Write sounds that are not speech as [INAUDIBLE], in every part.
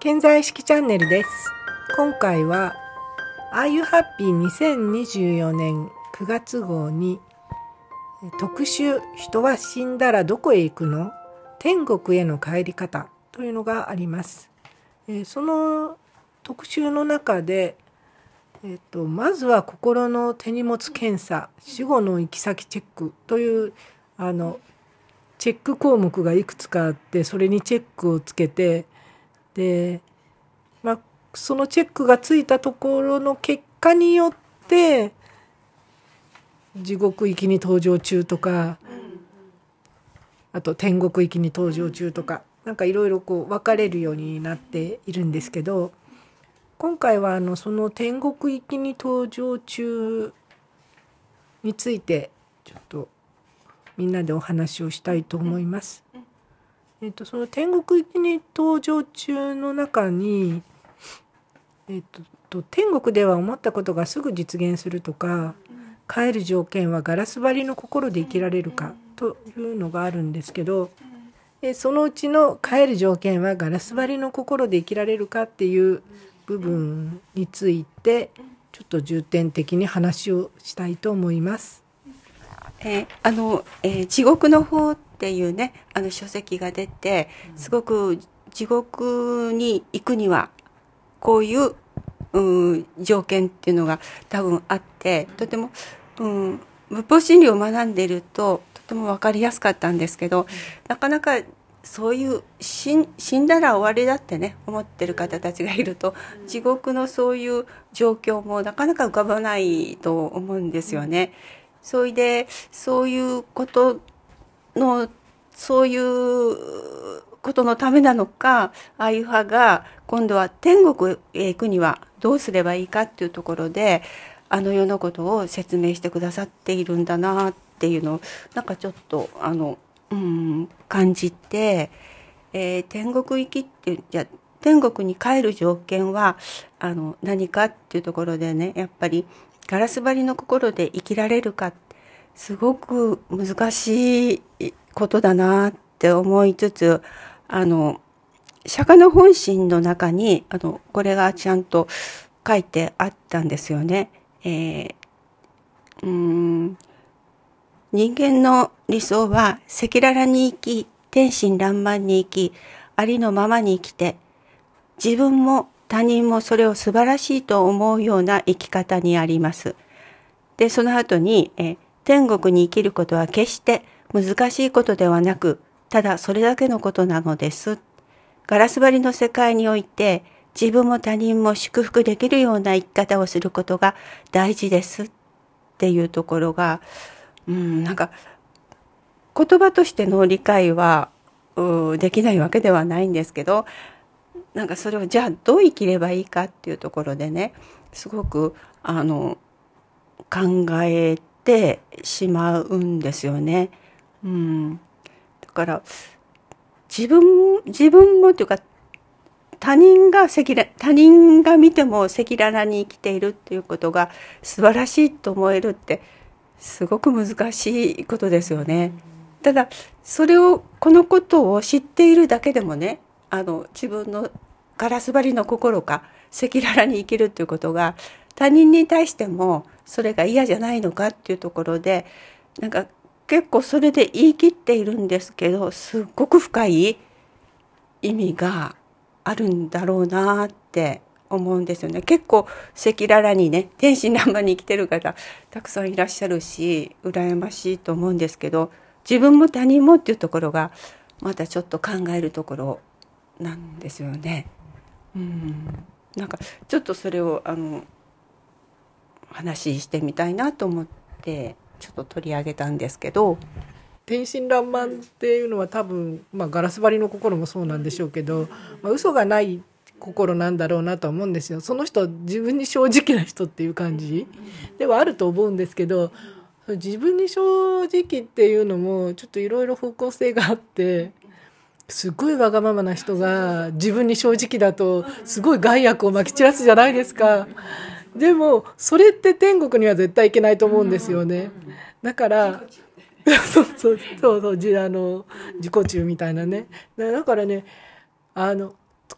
健在意識チャンネルです今回は Are You Happy 2024年9月号に特集人は死んだらどこへ行くの天国への帰り方というのがありますその特集の中でえっと、まずは心の手荷物検査死後の行き先チェックというあのチェック項目がいくつかあってそれにチェックをつけてで、まあ、そのチェックがついたところの結果によって地獄行きに登場中とかあと天国行きに登場中とかなんかいろいろこう分かれるようになっているんですけど今回はあのその天国行きに登場中についてちょっとみんなでお話をしたいと思います。えっと、その天国行きに登場中の中に、えっと、天国では思ったことがすぐ実現するとか帰る条件はガラス張りの心で生きられるかというのがあるんですけどそのうちの帰る条件はガラス張りの心で生きられるかっていう部分についてちょっと重点的に話をしたいと思います。えー、あの、えー、地獄の方っていうねあの書籍が出てすごく地獄に行くにはこういうう条件っていうのが多分あってとても、うん、仏法真理を学んでいるととても分かりやすかったんですけど、なかなかそういう死んだら終わりだってね思ってる方たちがいると地獄のそういう状況もなかなか浮かばないと思うんですよね。そいでそういうことのそういうことのためなのかああいう派が今度は天国へ行くにはどうすればいいかっていうところであの世のことを説明してくださっているんだなっていうのをなんかちょっとあのうん感じて、えー、天国行きってじゃ天国に帰る条件はあの何かっていうところでねやっぱりガラス張りの心で生きられるかってすごく難しいことだなって思いつつあの釈迦の本心の中にあのこれがちゃんと書いてあったんですよね。えー、うん人間の理想は赤裸々に生き天真爛漫に生きありのままに生きて自分も他人もそれを素晴らしいと思うような生き方にあります。でその後にえ天国に生きることは決して難しいことではなく、ただそれだけのことなのです。ガラス張りの世界において、自分も他人も祝福できるような生き方をすることが大事ですっていうところが、うん、なんか、言葉としての理解は、できないわけではないんですけど、なんかそれをじゃあどう生きればいいかっていうところでね、すごく、あの、考えてしまうんですよね。うん、だから自分自分もというか他人が赤裸他人が見ても赤裸々に生きているっていうことが素晴らしいと思えるってすごく難しいことですよね。ただそれをこのことを知っているだけでもねあの自分のガラス張りの心か赤裸々に生きるということが他人に対してもそれが嫌じゃないのかっていうところでなんか結構それで言い切っているんですけどすっごく深い意味があるんだろうなって思うんですよね結構赤裸々にね天真爛漫に生きてる方たくさんいらっしゃるし羨ましいと思うんですけど自分も他人もっていうところがまたちょっと考えるところなんですよね。うんなんかちょっとそれをあの話してみたいなと思ってちょっと取り上げたんですけど天真爛漫っていうのは多分、まあ、ガラス張りの心もそうなんでしょうけど、まあ、嘘がない心なんだろうなとは思うんですよその人自分に正直な人っていう感じではあると思うんですけど自分に正直っていうのもちょっといろいろ方向性があってすごいわがままな人が自分に正直だとすごい害悪をまき散らすじゃないですか。でもそれって天国には絶対いけないと思うんですよね。だから [LAUGHS] そうそうそうそうじあの自己中みたいなね。だからねあの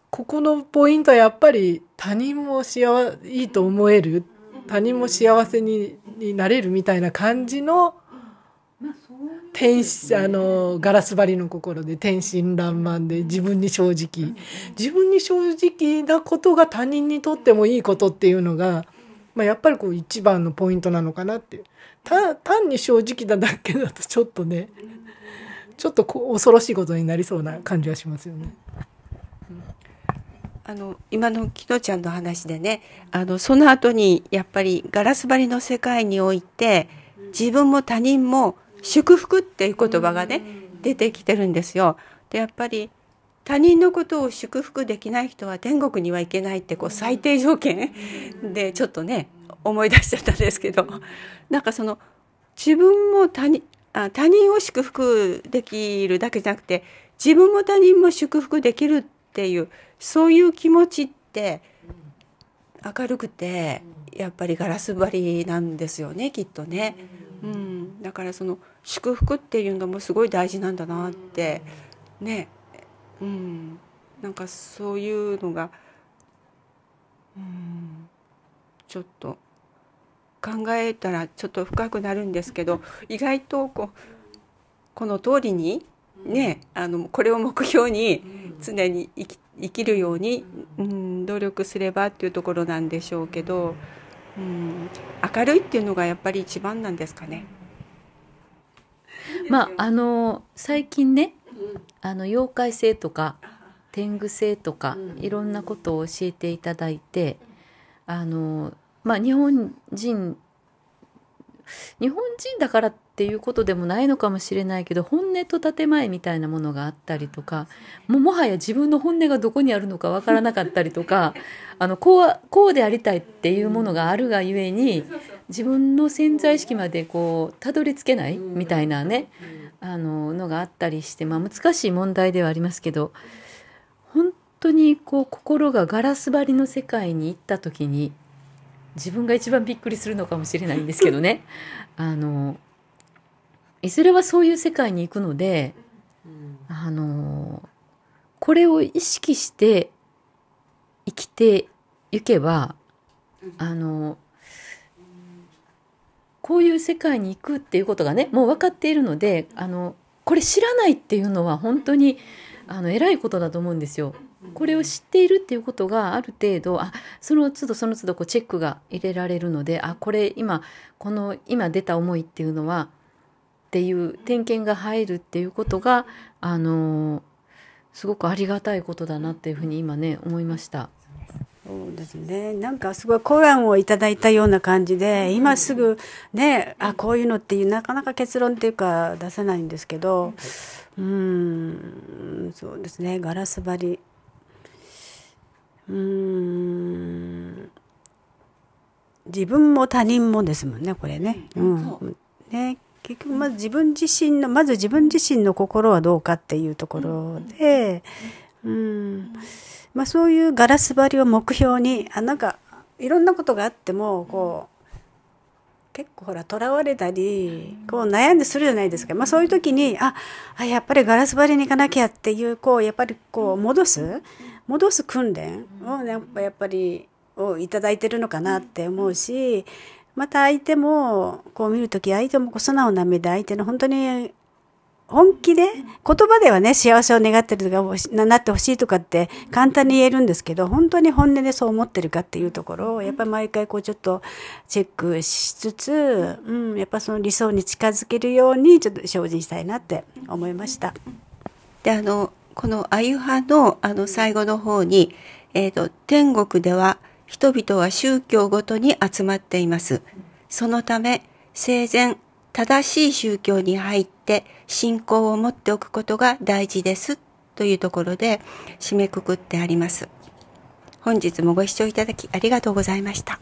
ここのポイントはやっぱり他人も幸いいと思える他人も幸せになれるみたいな感じの天使あのガラス張りの心で天真爛漫で自分に正直自分に正直なことが他人にとってもいいことっていうのが、まあ、やっぱりこう一番のポイントなのかなっていう単に正直だだけだとちょっとねちょっとこ恐ろしいことになりそうな感じはしますよね。あの今のきのちゃんの話でねあのその後にやっぱりガラス張りの世界において自分も他人も祝福っていう言葉がね出てきてるんですよ。でやっぱり他人のことを祝福できない人は天国には行けないってこう最低条件でちょっとね思い出しちゃったんですけど [LAUGHS] なんかその自分も他人あ他人を祝福できるだけじゃなくて自分も他人も祝福できるっていうそういう気持ちって明るくてやっぱりガラス張りなんですよねきっとね。うん、だからその祝福っていうのもすごい大事なんだなってねうん、なんかそういうのが、うん、ちょっと考えたらちょっと深くなるんですけど意外とこうこの通りにねあのこれを目標に常に生き生きるように、うん、努力すればっていうところなんでしょうけど、うん、明るいっていうのがやっぱり一番なんですかね。まああの最近ね、あの妖怪性とか天狗性とか、いろんなことを教えていただいて、あのまあ日本人日本人だからっていうことでもないのかもしれないけど本音と建前みたいなものがあったりとかももはや自分の本音がどこにあるのかわからなかったりとか [LAUGHS] あのこうこうでありたいっていうものがあるがゆえに自分の潜在意識までこうたどり着けないみたいなねあののがあったりして、まあ、難しい問題ではありますけど本当にこう心がガラス張りの世界に行った時に自分が一番びっくりするのかもしれないんですけどね。あのいずれはそういう世界に行くので、あのこれを意識して生きてゆけば、あのこういう世界に行くっていうことがねもう分かっているのであのこれ知らないっていうのは本当にあの偉いことだと思うんですよ。これを知っているっていうことがある程度あその都度その都度こうチェックが入れられるのであこれ今この今出た思いっていうのはっていう点検が入るっていうことがあのすごくありがたいことだなっていうふうに今ね思いました。そうですね。なんかすごいコラをいただいたような感じで、今すぐね、あ、こういうのっていう、なかなか結論っていうか出せないんですけど、うん、そうですね。ガラス張り。うん。自分も他人もですもんね、これね。うん。ね。結局まず自分自身のまず自分自身の心はどうかっていうところで、うんまあ、そういうガラス張りを目標にあなんかいろんなことがあってもこう。結構ほらとらわれたりこう悩んでするじゃないですか、まあ、そういう時にああやっぱりガラス張りに行かなきゃっていうこうやっぱりこう戻す戻す訓練を、ね、やっぱりをいただいてるのかなって思うしまた相手も、こう見るとき、相手も素直な目で相手の本当に本気で言葉ではね幸せを願ってるとかなってほしいとかって簡単に言えるんですけど本当に本音でそう思ってるかっていうところをやっぱ毎回こうちょっとチェックしつつ、うん、やっぱその理想に近づけるようにちょっと精進したいなって思いました。であのこの「あゆはの」あの最後の方に、えーと「天国では」人々は宗教ごとに集まっています。そのため、生前、正しい宗教に入って信仰を持っておくことが大事ですというところで締めくくってあります。本日もご視聴いただきありがとうございました。